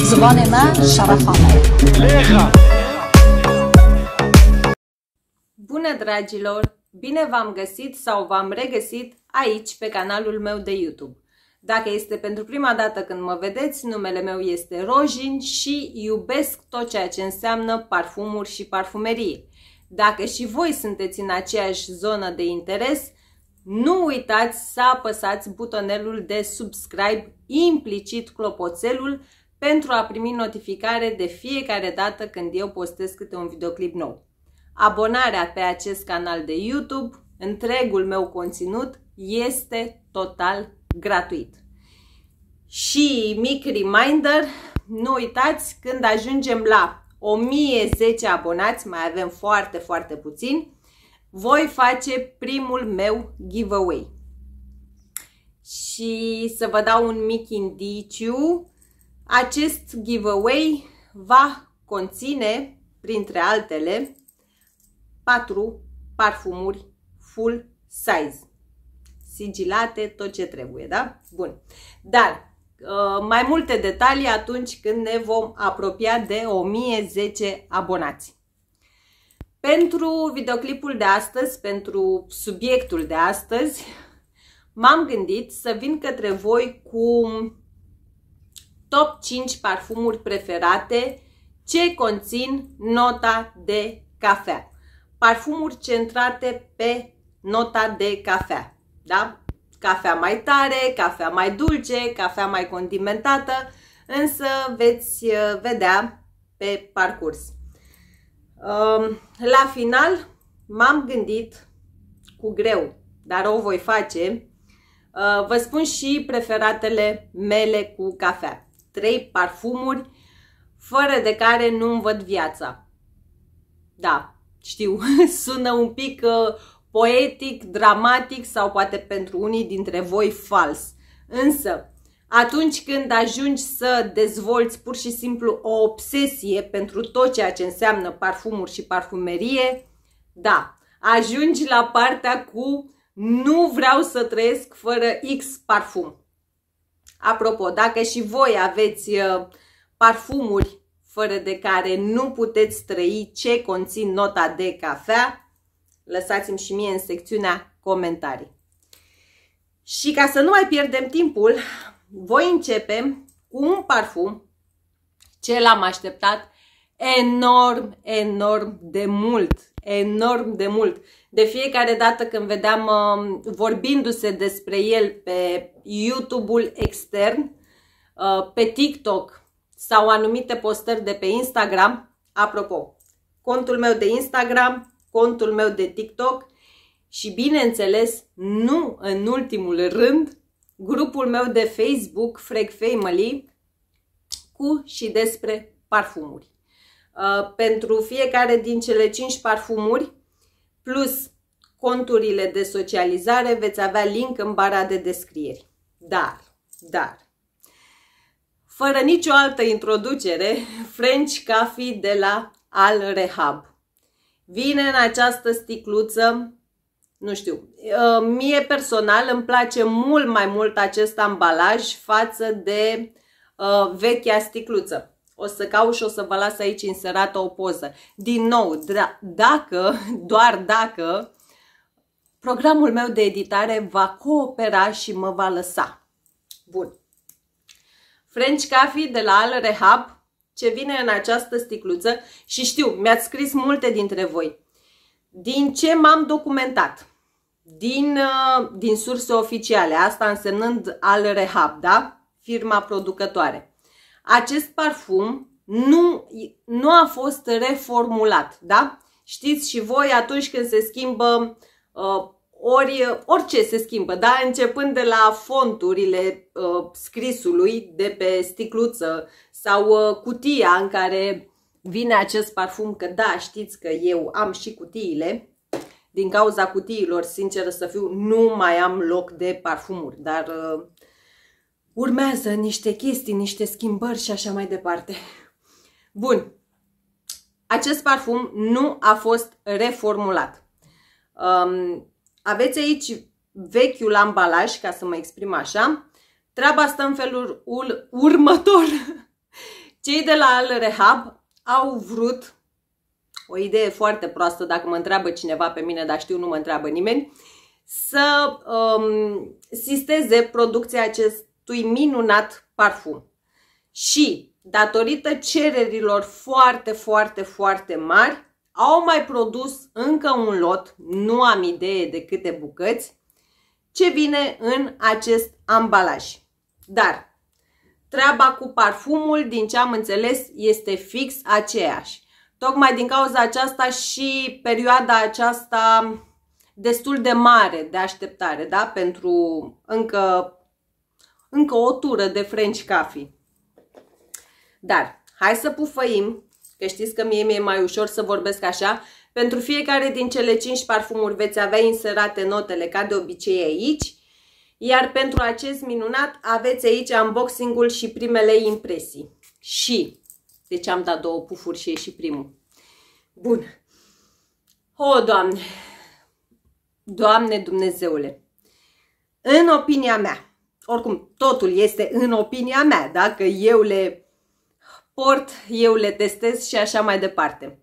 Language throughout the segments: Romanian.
زبان من Bună dragilor! Bine v-am găsit sau v-am regăsit aici pe canalul meu de YouTube. Dacă este pentru prima dată când mă vedeți, numele meu este Rojin și iubesc tot ceea ce înseamnă parfumuri și parfumerie. Dacă și voi sunteți în aceeași zonă de interes, nu uitați să apăsați butonelul de subscribe, implicit clopoțelul, pentru a primi notificare de fiecare dată când eu postez câte un videoclip nou. Abonarea pe acest canal de YouTube, întregul meu conținut, este total gratuit. Și mic reminder, nu uitați, când ajungem la 1010 abonați, mai avem foarte, foarte puțin, voi face primul meu giveaway. Și să vă dau un mic indiciu, acest giveaway va conține, printre altele, 4 parfumuri full size. Sigilate, tot ce trebuie, da? Bun. Dar uh, mai multe detalii atunci când ne vom apropia de 1010 abonați. Pentru videoclipul de astăzi, pentru subiectul de astăzi, m-am gândit să vin către voi cu top 5 parfumuri preferate ce conțin nota de cafea. Parfumuri centrate pe nota de cafea. Da? Cafea mai tare, cafea mai dulce, cafea mai condimentată, însă veți uh, vedea pe parcurs. Um, la final m-am gândit cu greu, dar o voi face. Uh, vă spun și preferatele mele cu cafea trei parfumuri fără de care nu-mi văd viața. Da, știu, sună un pic uh, poetic, dramatic sau poate pentru unii dintre voi fals. Însă, atunci când ajungi să dezvolți pur și simplu o obsesie pentru tot ceea ce înseamnă parfumuri și parfumerie, da, ajungi la partea cu nu vreau să trăiesc fără X parfum. Apropo, dacă și voi aveți uh, parfumuri fără de care nu puteți trăi ce conțin nota de cafea, lăsați-mi și mie în secțiunea comentarii. Și ca să nu mai pierdem timpul, voi începe cu un parfum ce l-am așteptat enorm, enorm de mult enorm de mult. De fiecare dată când vedeam um, vorbindu-se despre el pe YouTube-ul extern, uh, pe TikTok sau anumite postări de pe Instagram, apropo, contul meu de Instagram, contul meu de TikTok și bineînțeles, nu în ultimul rând, grupul meu de Facebook, Freg Family, cu și despre parfumuri. Uh, pentru fiecare din cele 5 parfumuri, plus conturile de socializare, veți avea link în bara de descrieri. Dar, dar, fără nicio altă introducere, French Coffee de la Al Rehab. Vine în această sticluță, nu știu, uh, mie personal îmi place mult mai mult acest ambalaj față de uh, vechea sticluță o să caut și o să vă las aici inserată o poză. Din nou, dacă, doar dacă, programul meu de editare va coopera și mă va lăsa. Bun. French Coffee de la Al Rehab, ce vine în această sticluță și știu, mi-ați scris multe dintre voi. Din ce m-am documentat? Din, uh, din surse oficiale, asta însemnând Al Rehab, da? Firma producătoare acest parfum nu, nu a fost reformulat, da? Știți și voi atunci când se schimbă uh, ori orice se schimbă, da? Începând de la fonturile uh, scrisului de pe sticluță sau uh, cutia în care vine acest parfum, că da, știți că eu am și cutiile, din cauza cutiilor, sinceră să fiu, nu mai am loc de parfumuri, dar uh, urmează niște chestii, niște schimbări și așa mai departe. Bun. Acest parfum nu a fost reformulat. Um, aveți aici vechiul ambalaj, ca să mă exprim așa. Treaba stă în felul următor. Cei de la Al Rehab au vrut, o idee foarte proastă, dacă mă întreabă cineva pe mine, dar știu, nu mă întreabă nimeni, să um, sisteze producția acest, acestui minunat parfum. Și datorită cererilor foarte, foarte, foarte mari, au mai produs încă un lot, nu am idee de câte bucăți, ce vine în acest ambalaj. Dar treaba cu parfumul, din ce am înțeles, este fix aceeași. Tocmai din cauza aceasta și perioada aceasta destul de mare de așteptare, da? Pentru încă încă o tură de French Coffee. Dar hai să pufăim, că știți că mie mi-e mai ușor să vorbesc așa. Pentru fiecare din cele 5 parfumuri veți avea inserate notele ca de obicei aici. Iar pentru acest minunat aveți aici unboxing-ul și primele impresii. Și, deci am dat două pufuri și e și primul. Bun. O, Doamne! Doamne Dumnezeule! În opinia mea, oricum, totul este în opinia mea, dacă eu le port, eu le testez și așa mai departe.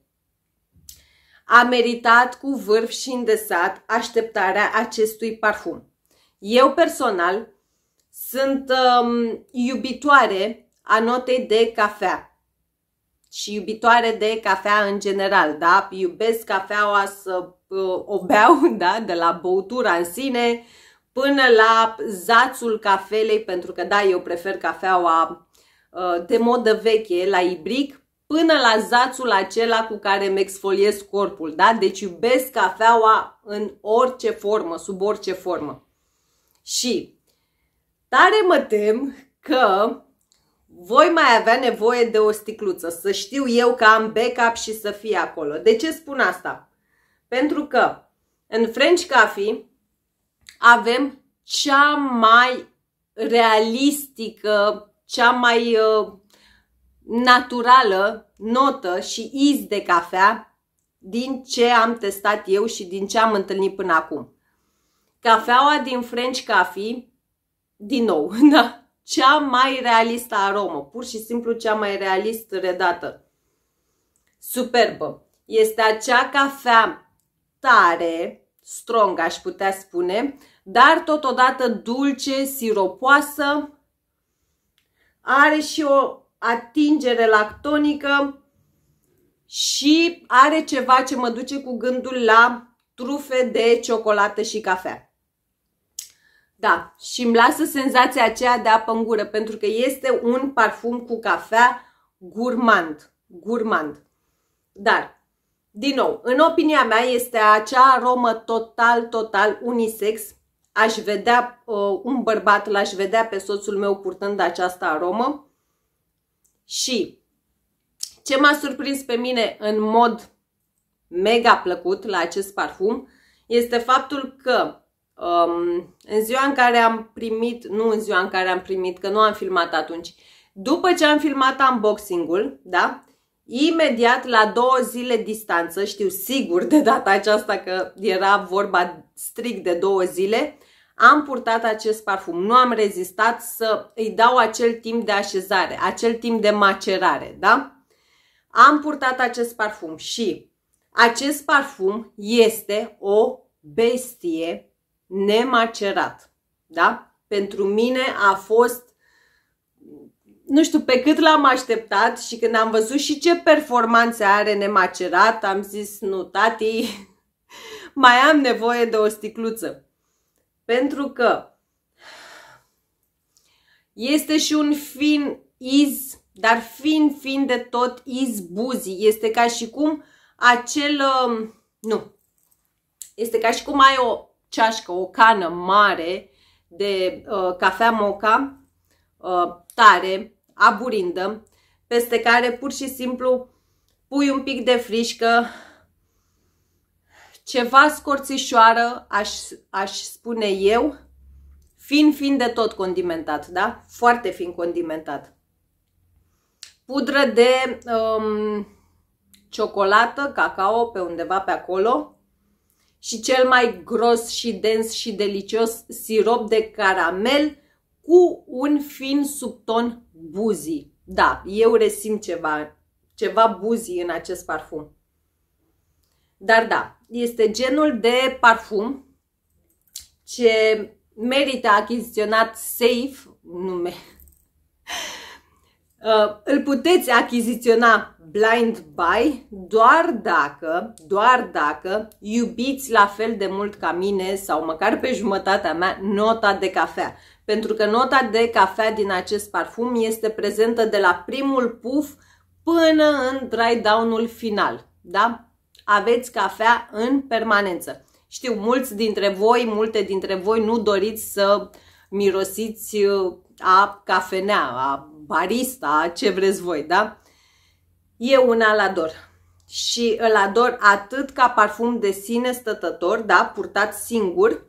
A meritat cu vârf și îndesat așteptarea acestui parfum. Eu personal sunt um, iubitoare a notei de cafea și iubitoare de cafea în general, da? Iubesc cafeaua să uh, o beau, da? De la băutura în sine, uh, până la zațul cafelei, pentru că da, eu prefer cafeaua uh, de modă veche la ibric, până la zațul acela cu care îmi exfoliez corpul, da? Deci iubesc cafeaua în orice formă, sub orice formă. Și tare mă tem că voi mai avea nevoie de o sticluță, să știu eu că am backup și să fie acolo. De ce spun asta? Pentru că în French Coffee avem cea mai realistică, cea mai ă, naturală notă și iz de cafea din ce am testat eu și din ce am întâlnit până acum. Cafeaua din French Coffee, din nou, da, cea mai realistă aromă, pur și simplu cea mai realistă redată. Superbă. Este acea cafea tare, strong, aș putea spune, dar totodată dulce, siropoasă, are și o atingere lactonică și are ceva ce mă duce cu gândul la trufe de ciocolată și cafea. Da, și îmi lasă senzația aceea de apă în gură, pentru că este un parfum cu cafea gurmand. Gurmand. Dar din nou, în opinia mea este acea aromă total, total unisex. Aș vedea uh, un bărbat, l-aș vedea pe soțul meu purtând această aromă. Și ce m-a surprins pe mine în mod mega plăcut la acest parfum este faptul că um, în ziua în care am primit, nu în ziua în care am primit, că nu am filmat atunci, după ce am filmat unboxing-ul, da? Imediat la două zile distanță, știu sigur de data aceasta că era vorba strict de două zile, am purtat acest parfum. Nu am rezistat să îi dau acel timp de așezare, acel timp de macerare, da? Am purtat acest parfum și acest parfum este o bestie nemacerat, da? Pentru mine a fost nu știu, pe cât l-am așteptat și când am văzut și ce performanțe are nemacerat, am zis, nu, tati, mai am nevoie de o sticluță. Pentru că este și un fin iz, dar fin, fin de tot iz buzi. Este ca și cum acel, um, nu, este ca și cum ai o ceașcă, o cană mare de uh, cafea moca uh, tare aburindă, peste care pur și simplu pui un pic de frișcă, ceva scorțișoară, aș, aș spune eu, fin, fin de tot condimentat, da? Foarte fin condimentat. Pudră de um, ciocolată, cacao, pe undeva pe acolo și cel mai gros și dens și delicios sirop de caramel cu un fin subton buzii. Da, eu resim ceva, ceva buzii în acest parfum. Dar da, este genul de parfum ce merită achiziționat safe, nume. Uh, îl puteți achiziționa blind buy doar dacă, doar dacă iubiți la fel de mult ca mine sau măcar pe jumătatea mea nota de cafea pentru că nota de cafea din acest parfum este prezentă de la primul puf până în dry down-ul final. Da? Aveți cafea în permanență. Știu, mulți dintre voi, multe dintre voi nu doriți să mirosiți uh, a cafenea, a barista, a ce vreți voi, da? Eu un alador Și îl ador atât ca parfum de sine stătător, da, purtat singur,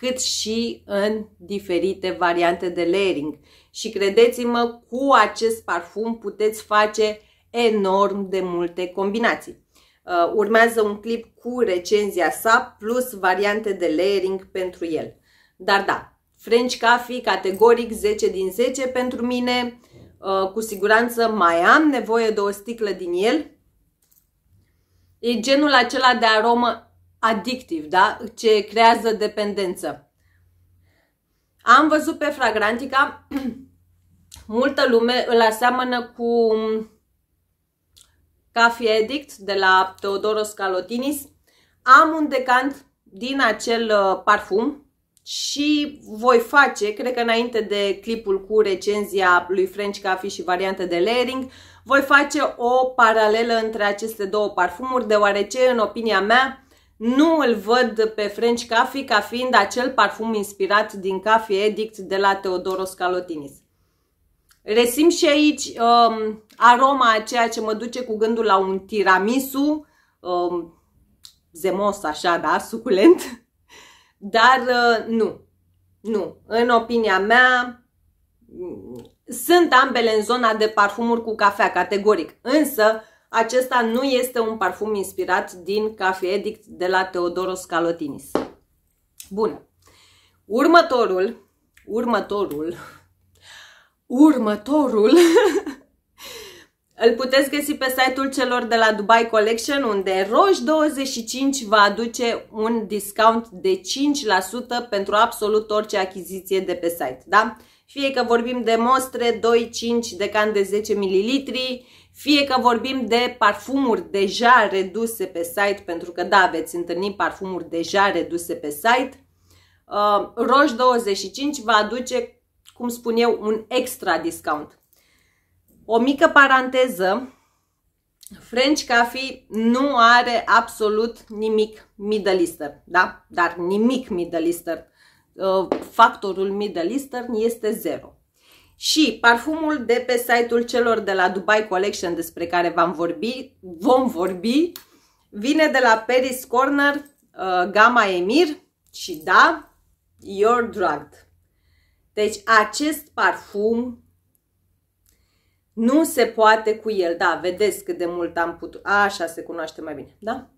cât și în diferite variante de layering. Și credeți-mă, cu acest parfum puteți face enorm de multe combinații. Uh, urmează un clip cu recenzia sa plus variante de layering pentru el. Dar da, French Coffee categoric 10 din 10 pentru mine. Uh, cu siguranță mai am nevoie de o sticlă din el. E genul acela de aromă adictiv, da? ce creează dependență. Am văzut pe Fragrantica, multă lume îl aseamănă cu Coffee Addict de la Teodoros Calotinis. Am un decant din acel uh, parfum și voi face, cred că înainte de clipul cu recenzia lui French Coffee și variante de layering, voi face o paralelă între aceste două parfumuri, deoarece, în opinia mea, nu îl văd pe French Coffee ca fiind acel parfum inspirat din Coffee Edict de la Teodoros Calotinis. Resim și aici um, aroma a ceea ce mă duce cu gândul la un tiramisu, um, zemos așa, da, suculent, dar uh, nu, nu. În opinia mea, mm, sunt ambele în zona de parfumuri cu cafea, categoric. Însă, acesta nu este un parfum inspirat din Cafe Edict de la Teodoros Calotinis. Bun. Următorul, următorul, următorul Îl puteți găsi pe site-ul celor de la Dubai Collection, unde Roș25 va aduce un discount de 5% pentru absolut orice achiziție de pe site, da? Fie că vorbim de mostre 2-5 de can de 10 ml, fie că vorbim de parfumuri deja reduse pe site, pentru că da, veți întâlni parfumuri deja reduse pe site, uh, Roș 25 va aduce, cum spun eu, un extra discount. O mică paranteză, French Coffee nu are absolut nimic middle eastern, da? Dar nimic middle eastern. Uh, factorul middle eastern este zero. Și parfumul de pe site-ul celor de la Dubai Collection despre care vom am vom vorbi, vine de la Paris Corner, uh, gama Emir și da, Your Drugged. Deci acest parfum nu se poate cu el. Da, vedeți cât de mult am putut. Așa se cunoaște mai bine, da?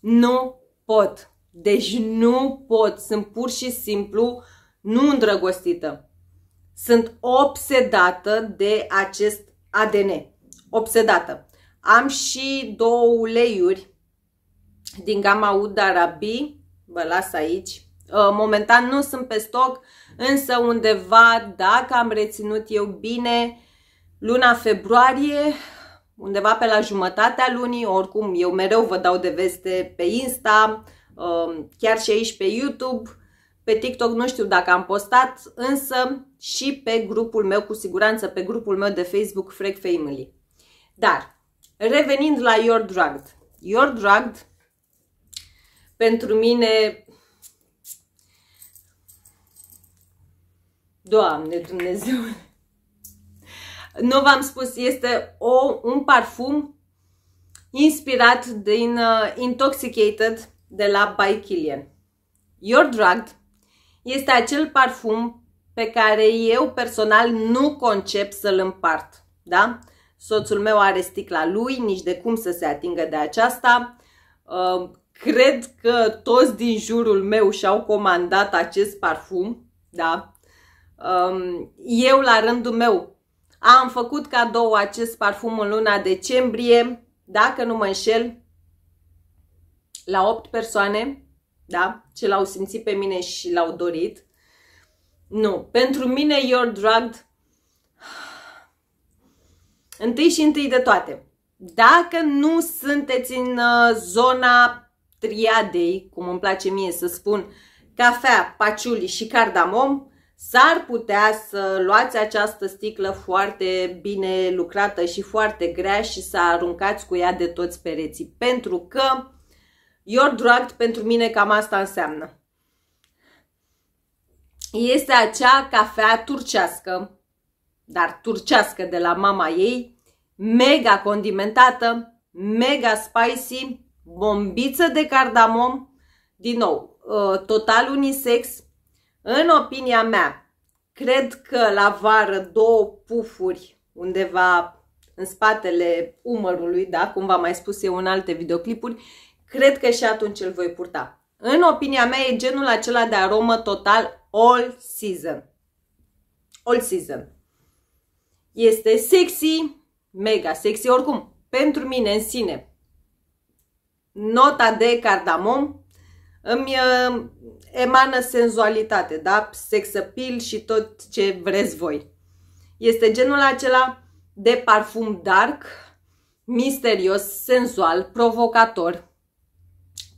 Nu pot. Deci nu pot. Sunt pur și simplu uh, nu îndrăgostită. Sunt obsedată de acest ADN. Obsedată. Am și două uleiuri din gama Uda Rabi. Vă las aici. Uh, momentan nu sunt pe stoc, însă undeva, dacă am reținut eu bine, luna februarie, undeva pe la jumătatea lunii, oricum eu mereu vă dau de veste pe Insta, um, chiar și aici pe YouTube, pe TikTok nu știu dacă am postat, însă și pe grupul meu, cu siguranță pe grupul meu de Facebook, Freak Family. Dar, revenind la Your Drugged. Your Drugged, pentru mine, Doamne Dumnezeu! Nu v-am spus, este o, un parfum inspirat din uh, Intoxicated de la By Killian. Your Drugged este acel parfum pe care eu personal nu concep să-l împart. Da? Soțul meu are sticla lui, nici de cum să se atingă de aceasta. Uh, cred că toți din jurul meu și-au comandat acest parfum. Da? Um, eu, la rândul meu, am făcut cadou acest parfum în luna decembrie, dacă nu mă înșel, la 8 persoane da? Ce l-au simțit pe mine și l-au dorit. Nu. Pentru mine, Your Drugged, întâi și întâi de toate, dacă nu sunteți în uh, zona triadei, cum îmi place mie să spun, cafea, paciuli și cardamom, s-ar putea să luați această sticlă foarte bine lucrată și foarte grea și să aruncați cu ea de toți pereții, pentru că Your drugged pentru mine cam asta înseamnă. Este acea cafea turcească, dar turcească de la mama ei, mega condimentată, mega spicy, bombiță de cardamom, din nou, uh, total unisex. În opinia mea, cred că la vară două pufuri undeva în spatele umărului, da, cum v-am mai spus eu în alte videoclipuri, cred că și atunci îl voi purta. În opinia mea e genul acela de aromă total all season. All season. Este sexy, mega sexy, oricum, pentru mine în sine. Nota de cardamom îmi uh, emană senzualitate, da? Sex appeal și tot ce vreți voi. Este genul acela de parfum dark, misterios, sensual, provocator,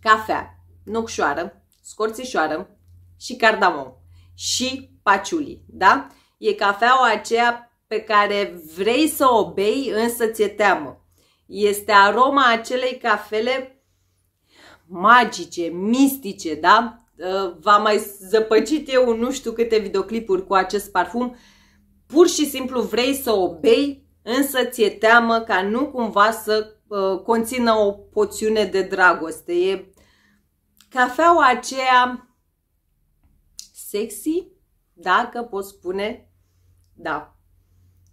cafea, nucșoară, scorțișoară și cardamom și paciuli, da? E cafeaua aceea pe care vrei să o bei, însă ți-e teamă. Este aroma acelei cafele magice, mistice, da? Ă, V-am mai zăpăcit eu nu știu câte videoclipuri cu acest parfum. Pur și simplu vrei să o bei, însă ți-e teamă ca nu cumva să Uh, conțină o poțiune de dragoste. E cafeaua aceea sexy, dacă pot spune, da.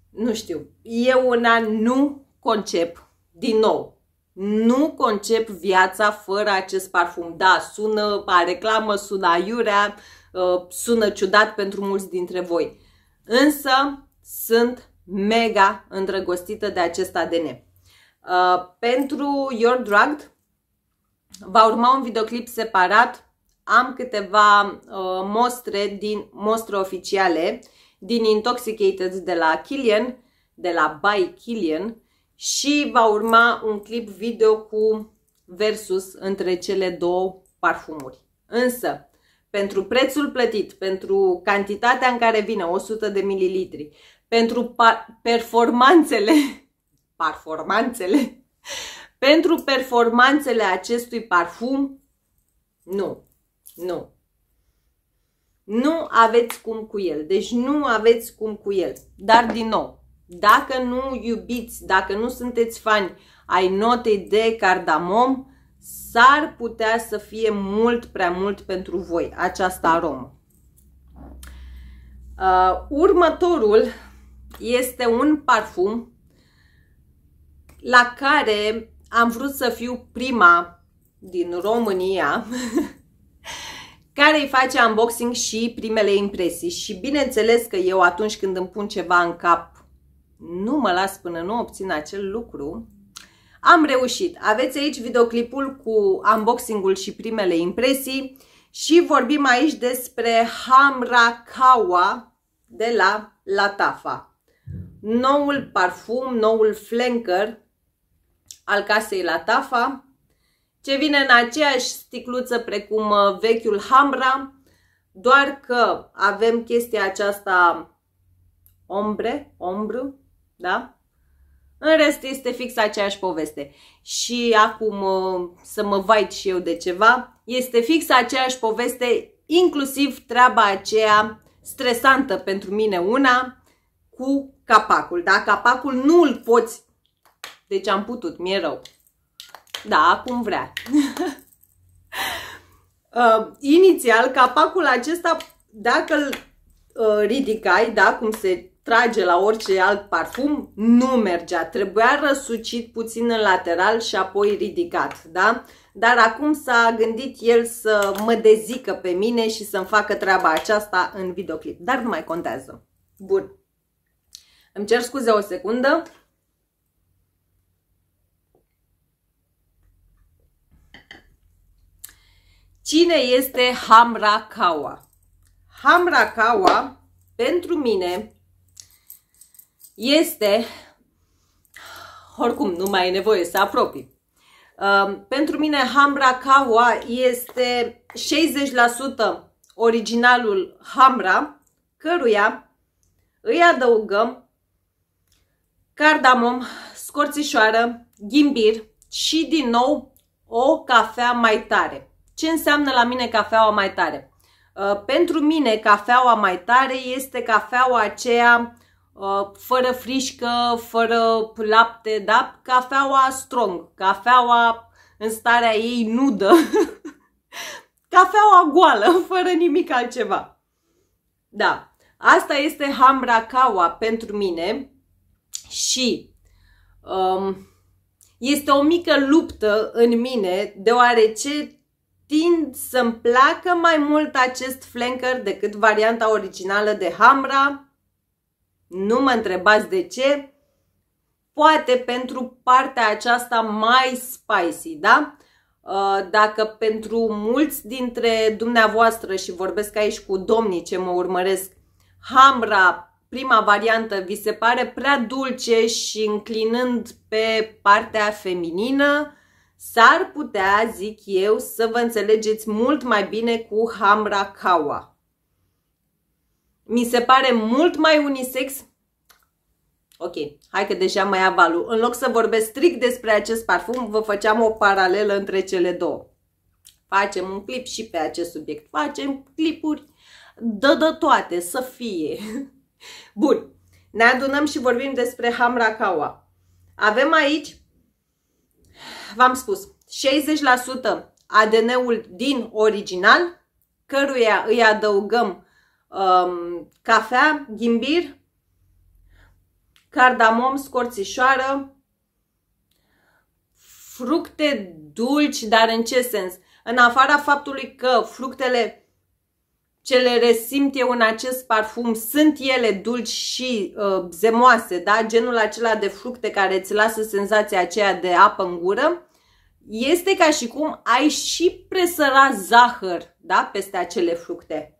Nu știu. Eu una nu concep, din nou, nu concep viața fără acest parfum. Da, sună a reclamă, sună aiurea, uh, sună ciudat pentru mulți dintre voi. Însă sunt mega îndrăgostită de acest ADN. Uh, pentru Your Drugged va urma un videoclip separat. Am câteva uh, mostre din mostre oficiale din Intoxicated de la Killian, de la By Killian și va urma un clip video cu versus între cele două parfumuri. Însă, pentru prețul plătit, pentru cantitatea în care vine, 100 de mililitri, pentru performanțele performanțele, pentru performanțele acestui parfum, nu, nu. Nu aveți cum cu el, deci nu aveți cum cu el. Dar din nou, dacă nu iubiți, dacă nu sunteți fani ai notei de cardamom, s-ar putea să fie mult prea mult pentru voi această aromă. Uh, următorul este un parfum la care am vrut să fiu prima din România care îi face unboxing și primele impresii. Și bineînțeles că eu atunci când îmi pun ceva în cap, nu mă las până nu obțin acel lucru. Am reușit. Aveți aici videoclipul cu unboxing-ul și primele impresii și vorbim aici despre Hamra Kawa de la Latafa. Noul parfum, noul flanker al casei la Tafa, ce vine în aceeași sticluță precum uh, vechiul Hambra, doar că avem chestia aceasta ombre, ombru, da? În rest este fix aceeași poveste. Și acum uh, să mă vait și eu de ceva, este fix aceeași poveste, inclusiv treaba aceea stresantă pentru mine una, cu capacul. Da? Capacul nu îl poți deci am putut, mi-e rău. Da, cum vrea. uh, inițial, capacul acesta, dacă îl uh, ridicai, da, cum se trage la orice alt parfum, nu mergea. Trebuia răsucit puțin în lateral și apoi ridicat, da? Dar acum s-a gândit el să mă dezică pe mine și să-mi facă treaba aceasta în videoclip. Dar nu mai contează. Bun. Îmi cer scuze o secundă. Cine este Hamrakawa? Hamrakawa, pentru mine, este... Oricum, nu mai e nevoie să apropii. Um, pentru mine, Hamrakawa este 60% originalul Hamra, căruia îi adăugăm cardamom, scorțișoară, ghimbir și din nou o cafea mai tare. Ce înseamnă la mine cafeaua mai tare? Uh, pentru mine cafeaua mai tare este cafeaua aceea uh, fără frișcă, fără lapte, da? Cafeaua strong, cafeaua în starea ei nudă, cafeaua goală, fără nimic altceva. Da, asta este hambrakawa pentru mine și um, este o mică luptă în mine, deoarece tind să-mi placă mai mult acest flanker decât varianta originală de Hamra. Nu mă întrebați de ce. Poate pentru partea aceasta mai spicy, da? Uh, dacă pentru mulți dintre dumneavoastră, și vorbesc aici cu domnii ce mă urmăresc, Hamra, prima variantă, vi se pare prea dulce și înclinând pe partea feminină, S-ar putea, zic eu, să vă înțelegeți mult mai bine cu Hamra Kawa. Mi se pare mult mai unisex Ok, hai că deja mai avalu. În loc să vorbesc strict despre acest parfum, vă făceam o paralelă între cele două. Facem un clip și pe acest subiect. Facem clipuri dă dă toate, să fie. Bun, ne adunăm și vorbim despre Hamra Kawa. Avem aici v-am spus, 60% ADN-ul din original, căruia îi adăugăm um, cafea, ghimbir, cardamom, scorțișoară, fructe dulci, dar în ce sens? În afara faptului că fructele ce le resimt eu în acest parfum sunt ele dulci și uh, zemoase, da? genul acela de fructe care îți lasă senzația aceea de apă în gură, este ca și cum ai și presăra zahăr da? peste acele fructe.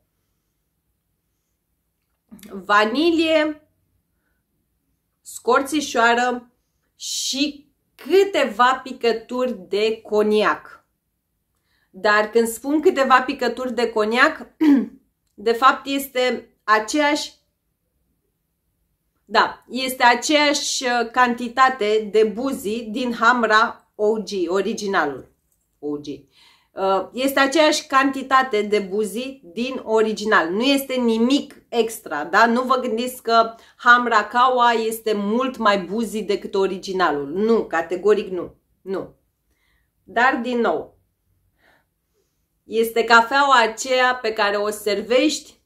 Vanilie, scorțișoară și câteva picături de coniac. Dar când spun câteva picături de coniac, de fapt este aceeași da, este aceeași uh, cantitate de buzi din Hamra OG, originalul OG. Uh, este aceeași cantitate de buzi din original. Nu este nimic extra, da? Nu vă gândiți că Hamra Kawa este mult mai buzi decât originalul. Nu, categoric nu. Nu. Dar din nou, este cafeaua aceea pe care o servești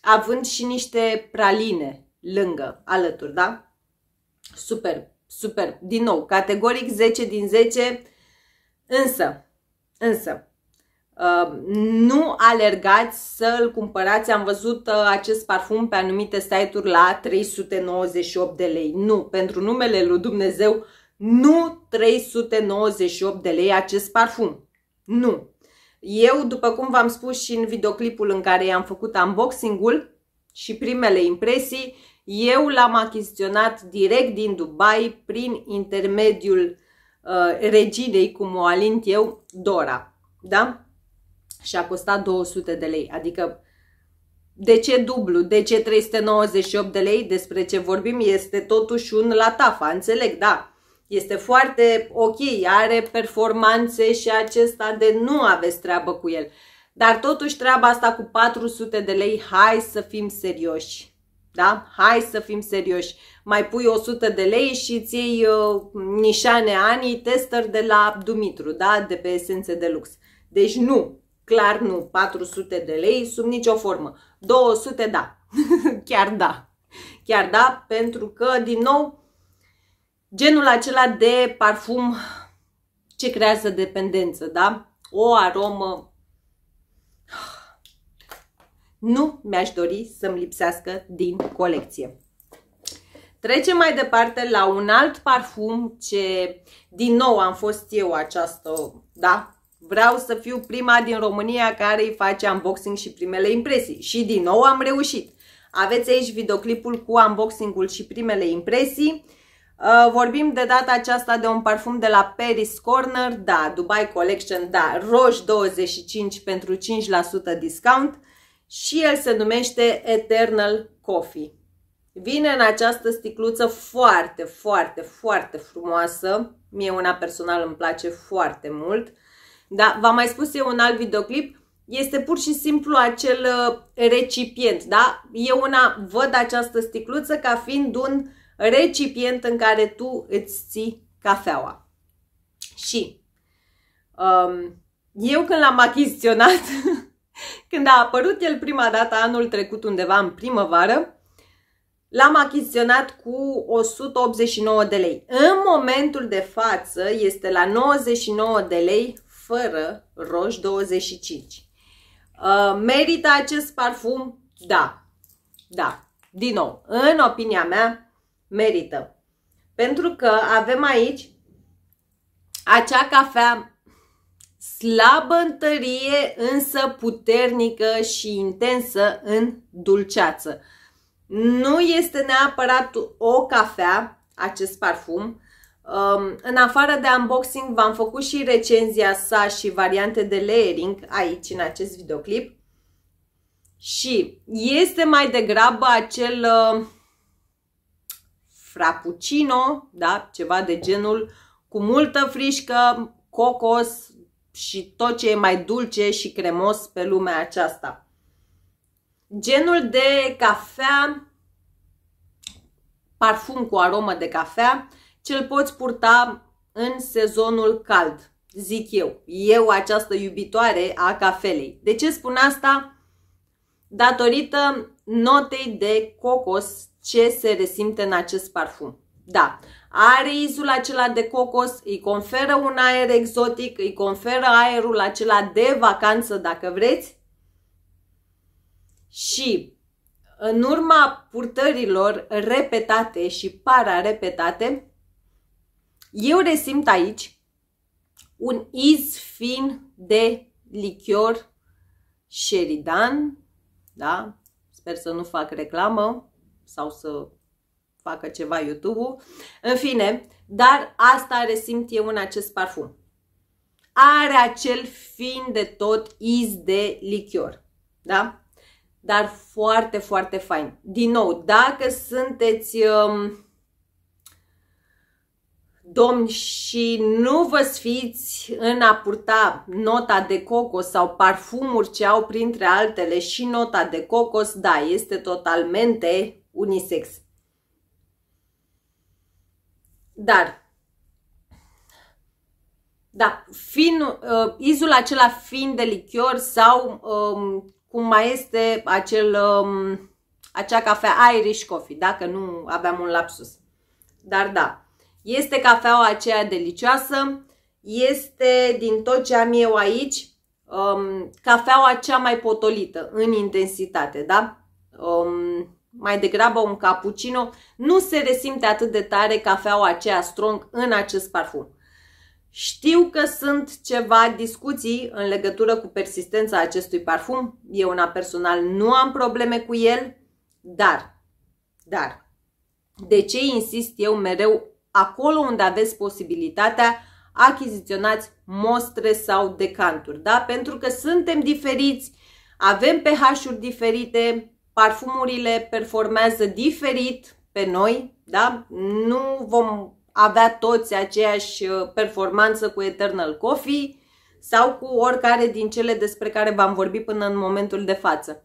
având și niște praline lângă, alături, da? Super, super. Din nou, categoric 10 din 10, însă, însă, Uh, nu alergați să-l cumpărați. Am văzut uh, acest parfum pe anumite site-uri la 398 de lei. Nu, pentru numele lui Dumnezeu, nu 398 de lei acest parfum. Nu. Eu, după cum v-am spus și în videoclipul în care i-am făcut unboxing-ul și primele impresii, eu l-am achiziționat direct din Dubai prin intermediul uh, reginei, cum o alint eu, Dora. Da? Și a costat 200 de lei, adică de ce dublu? De ce 398 de lei? Despre ce vorbim? Este totuși un latafa, înțeleg, da. Este foarte ok, are performanțe și acesta de nu aveți treabă cu el. Dar totuși treaba asta cu 400 de lei, hai să fim serioși. Da? Hai să fim serioși. Mai pui 100 de lei și îți iei uh, nișane ani tester de la Dumitru, da? de pe esențe de lux. Deci nu, clar nu, 400 de lei sub nicio formă. 200 da, chiar da. Chiar da, pentru că, din nou, genul acela de parfum ce creează dependență, da? O aromă nu mi-aș dori să-mi lipsească din colecție. Trecem mai departe la un alt parfum ce, din nou, am fost eu această, da, vreau să fiu prima din România care îi face unboxing și primele impresii. Și din nou am reușit. Aveți aici videoclipul cu unboxing-ul și primele impresii. Uh, vorbim de data aceasta de un parfum de la Paris Corner, da, Dubai Collection, da, Roș 25 pentru 5% discount și el se numește Eternal Coffee. Vine în această sticluță foarte, foarte, foarte frumoasă. Mie una personal îmi place foarte mult. Da, v-am mai spus eu un alt videoclip. Este pur și simplu acel uh, recipient, da? Eu una văd această sticluță ca fiind un uh, recipient în care tu îți ții cafeaua. Și um, eu când l-am achiziționat, când a apărut el prima dată anul trecut undeva în primăvară, l-am achiziționat cu 189 de lei. În momentul de față este la 99 de lei fără roș 25. Uh, merită acest parfum? Da. Da. Din nou, în opinia mea, merită. Pentru că avem aici acea cafea slabă în tărie, însă puternică și intensă în dulceață. Nu este neapărat o cafea, acest parfum. Um, în afară de unboxing, v-am făcut și recenzia sa și variante de layering aici, în acest videoclip. Și este mai degrabă acel uh, frappuccino, da? ceva de genul, cu multă frișcă, cocos și tot ce e mai dulce și cremos pe lumea aceasta. Genul de cafea, parfum cu aromă de cafea, ce-l poți purta în sezonul cald, zic eu. Eu, această iubitoare a cafelei. De ce spun asta? Datorită notei de cocos ce se resimte în acest parfum. Da, are izul acela de cocos, îi conferă un aer exotic, îi conferă aerul acela de vacanță, dacă vreți. Și în urma purtărilor repetate și para-repetate, eu resimt aici un iz fin de lichior Sheridan, da? Sper să nu fac reclamă, sau să facă ceva YouTube-ul. În fine, dar asta resimt eu în acest parfum. Are acel fin de tot iz de lichior. Da? Dar foarte, foarte fain. Din nou, dacă sunteți um, domni și nu vă sfiți în a purta nota de cocos sau parfumuri ce au printre altele și nota de cocos, da, este totalmente unisex. Dar, da, fin, uh, izul acela fin de lichior sau um, cum mai este acel, um, acea cafea Irish Coffee, dacă nu aveam un lapsus. Dar da, este cafeaua aceea delicioasă, este din tot ce am eu aici, um, cafeaua cea mai potolită în intensitate, da? Um, mai degrabă un cappuccino, nu se resimte atât de tare cafeaua aceea strong în acest parfum. Știu că sunt ceva discuții în legătură cu persistența acestui parfum. Eu una personal nu am probleme cu el, dar, dar, de ce insist eu mereu acolo unde aveți posibilitatea achiziționați mostre sau decanturi, da? Pentru că suntem diferiți, avem pH-uri diferite, parfumurile performează diferit pe noi, da? Nu vom avea toți aceeași uh, performanță cu Eternal Coffee sau cu oricare din cele despre care v-am vorbit până în momentul de față.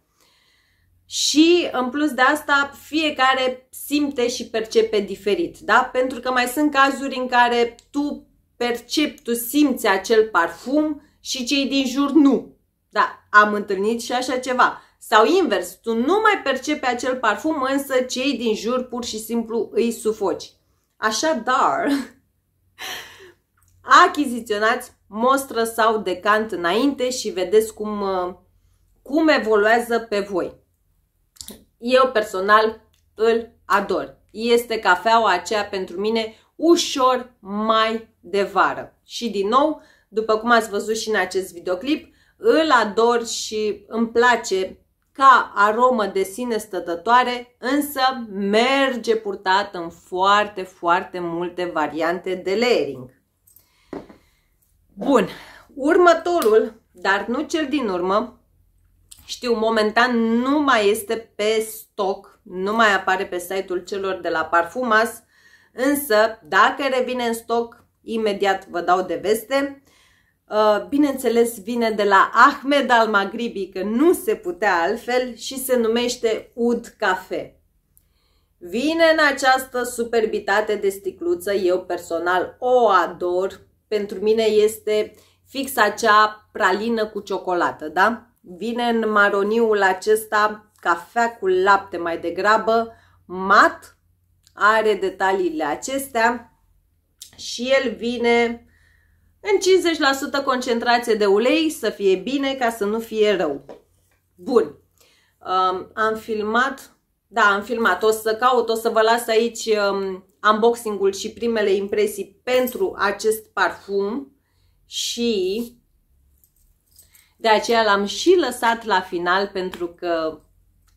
Și în plus de asta, fiecare simte și percepe diferit, da? Pentru că mai sunt cazuri în care tu percepi, tu simți acel parfum și cei din jur nu. Da, am întâlnit și așa ceva. Sau invers, tu nu mai percepi acel parfum, însă cei din jur pur și simplu îi sufoci. Așadar, achiziționați mostră sau decant înainte și vedeți cum, cum evoluează pe voi. Eu personal îl ador. Este cafeaua aceea pentru mine ușor mai de vară. Și din nou, după cum ați văzut și în acest videoclip, îl ador și îmi place ca aromă de sine stătătoare, însă merge purtat în foarte, foarte multe variante de layering. Bun, următorul, dar nu cel din urmă, știu, momentan nu mai este pe stoc, nu mai apare pe site-ul celor de la Parfumas, însă dacă revine în stoc, imediat vă dau de veste. Uh, bineînțeles vine de la Ahmed al Maghribi, că nu se putea altfel și se numește ud cafe. Vine în această superbitate de sticluță, eu personal o ador, pentru mine este fix acea pralină cu ciocolată, da? Vine în maroniul acesta cafea cu lapte mai degrabă, mat, are detaliile acestea și el vine în 50% concentrație de ulei să fie bine ca să nu fie rău. Bun. Um, am filmat, da, am filmat. O să caut, o să vă las aici um, unboxing-ul și primele impresii pentru acest parfum și de aceea l-am și lăsat la final pentru că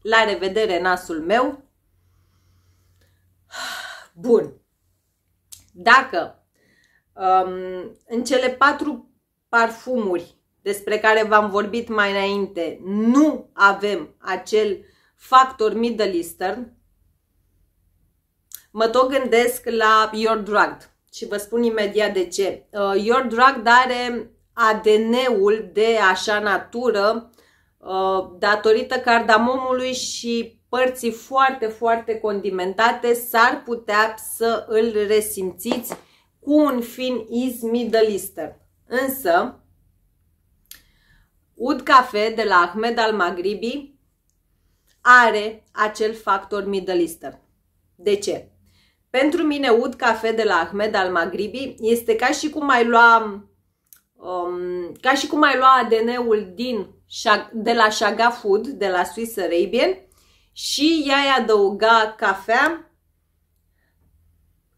la revedere nasul meu. Bun. Dacă Um, în cele patru parfumuri despre care v-am vorbit mai înainte, nu avem acel factor Middle Eastern, mă tot gândesc la Your Drug și vă spun imediat de ce. Uh, Your Drug are ADN-ul de așa natură uh, datorită cardamomului și părții foarte, foarte condimentate, s-ar putea să îl resimțiți cu un fin is Middle Eastern. Însă, ud cafe de la Ahmed al Maghribi are acel factor Middle Eastern. De ce? Pentru mine, ud cafe de la Ahmed al Maghribi este ca și cum ai lua um, ca și cum ai lua ADN-ul din, de la Shaga Food, de la Swiss Arabian, și i-ai adăuga cafea,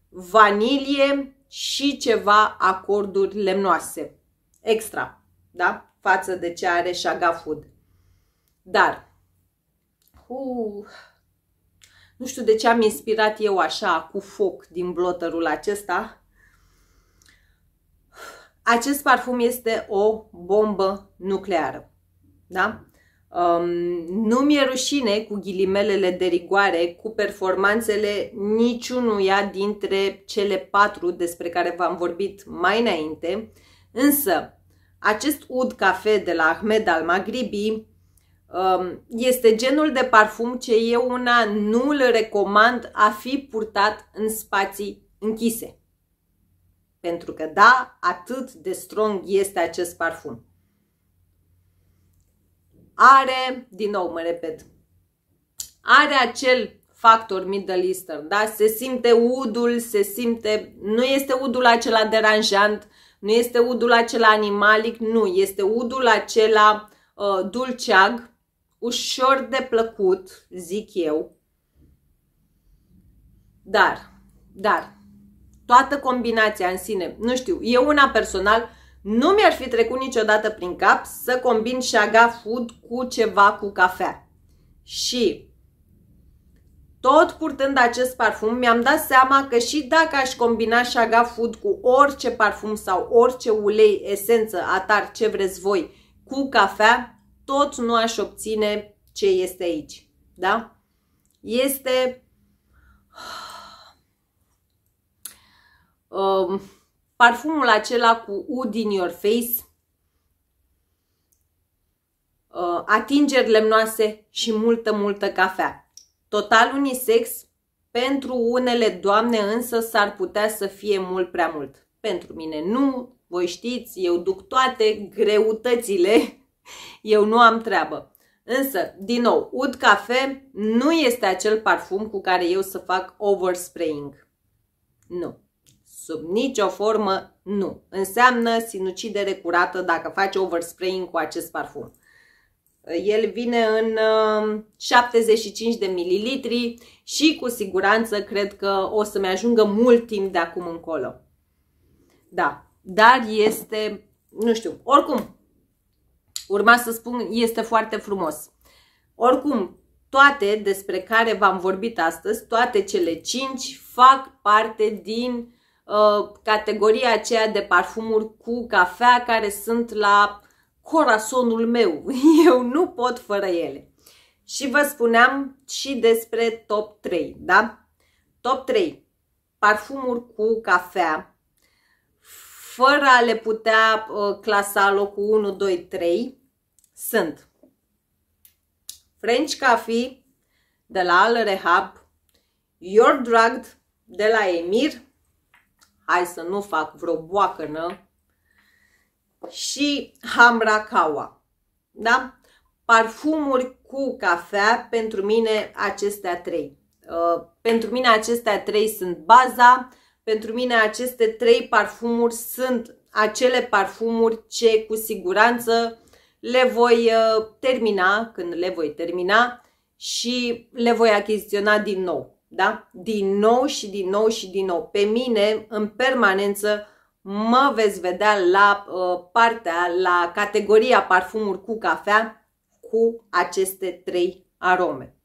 vanilie, și ceva acorduri lemnoase. Extra, da? Față de ce are Shaga Food. Dar, uh, nu știu de ce am inspirat eu așa cu foc din blotărul acesta. Acest parfum este o bombă nucleară. Da? Um, nu mi-e rușine ghilimelele de rigoare, cu performanțele niciunuia dintre cele patru despre care v-am vorbit mai înainte, însă acest ud cafe de la Ahmed al Maghribi um, este genul de parfum ce eu una nu îl recomand a fi purtat în spații închise. Pentru că da, atât de strong este acest parfum are, din nou mă repet, are acel factor Middle Eastern, da? Se simte udul, se simte, nu este udul acela deranjant, nu este udul acela animalic, nu, este udul acela uh, dulceag, ușor de plăcut, zic eu. Dar, dar, toată combinația în sine, nu știu, eu una personal nu mi-ar fi trecut niciodată prin cap să combin Shaga Food cu ceva cu cafea. Și tot purtând acest parfum, mi-am dat seama că și dacă aș combina Shaga Food cu orice parfum sau orice ulei, esență, atar, ce vreți voi, cu cafea, tot nu aș obține ce este aici. Da? Este... Um, parfumul acela cu ud in your face, uh, atingeri lemnoase și multă, multă cafea. Total unisex, pentru unele doamne însă s-ar putea să fie mult prea mult. Pentru mine nu, voi știți, eu duc toate greutățile, eu nu am treabă. Însă, din nou, ud cafe nu este acel parfum cu care eu să fac overspraying. Nu. Sub nicio formă, nu. Înseamnă sinucidere curată dacă faci overspraying cu acest parfum. El vine în 75 um, de mililitri și cu siguranță cred că o să-mi ajungă mult timp de acum încolo. Da, dar este, nu știu, oricum, urma să spun, este foarte frumos. Oricum, toate despre care v-am vorbit astăzi, toate cele 5 fac parte din Uh, categoria aceea de parfumuri cu cafea care sunt la corazonul meu. Eu nu pot fără ele. Și vă spuneam și despre top 3, da? Top 3. Parfumuri cu cafea, fără a le putea uh, clasa locul 1, 2, 3, sunt French Coffee de la Al Rehab, Your Drugged de la Emir, hai să nu fac vreo boacănă, și Hamrakawa. Da? Parfumuri cu cafea, pentru mine acestea trei. Uh, pentru mine acestea trei sunt baza, pentru mine aceste trei parfumuri sunt acele parfumuri ce cu siguranță le voi uh, termina, când le voi termina și le voi achiziționa din nou. Da? Din nou și din nou și din nou. Pe mine, în permanență, mă veți vedea la uh, partea, la categoria parfumuri cu cafea cu aceste trei arome.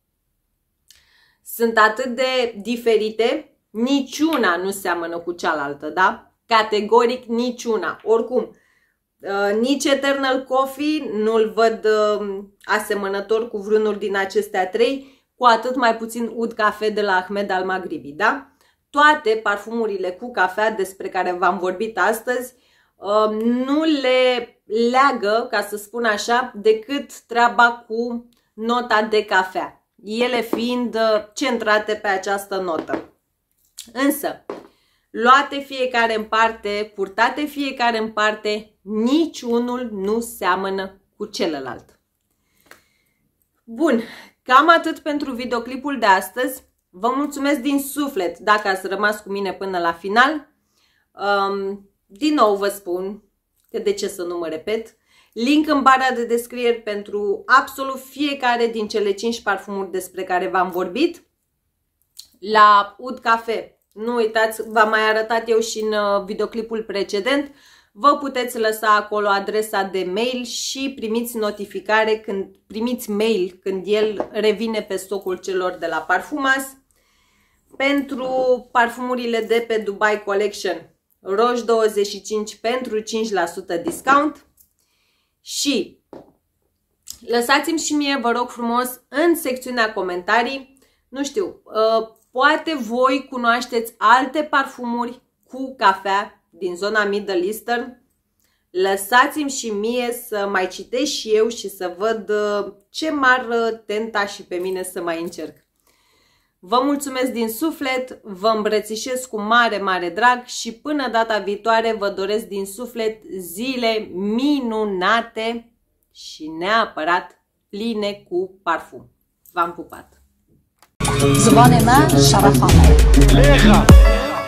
Sunt atât de diferite, niciuna nu seamănă cu cealaltă, da? Categoric niciuna. Oricum, uh, nici Eternal Coffee nu-l văd uh, asemănător cu vreunul din acestea trei, cu atât mai puțin ud cafe de la Ahmed al Maghribi, da? Toate parfumurile cu cafea despre care v-am vorbit astăzi um, nu le leagă, ca să spun așa, decât treaba cu nota de cafea, ele fiind uh, centrate pe această notă. Însă, luate fiecare în parte, purtate fiecare în parte, niciunul nu seamănă cu celălalt. Bun, Cam atât pentru videoclipul de astăzi. Vă mulțumesc din suflet dacă ați rămas cu mine până la final. Um, din nou vă spun că de ce să nu mă repet. Link în bara de descriere pentru absolut fiecare din cele 5 parfumuri despre care v-am vorbit. La Ud Cafe, nu uitați, v-am mai arătat eu și în uh, videoclipul precedent, Vă puteți lăsa acolo adresa de mail și primiți notificare când primiți mail când el revine pe stocul celor de la Parfumas. Pentru parfumurile de pe Dubai Collection, Roș 25 pentru 5% discount. Și lăsați-mi și mie, vă rog frumos, în secțiunea comentarii, nu știu, uh, poate voi cunoașteți alte parfumuri cu cafea din zona Middle Eastern, lăsați-mi și mie să mai citesc și eu și să văd uh, ce m-ar uh, tenta și pe mine să mai încerc. Vă mulțumesc din suflet, vă îmbrățișez cu mare, mare drag și până data viitoare vă doresc din suflet zile minunate și neapărat pline cu parfum. V-am pupat! زبان și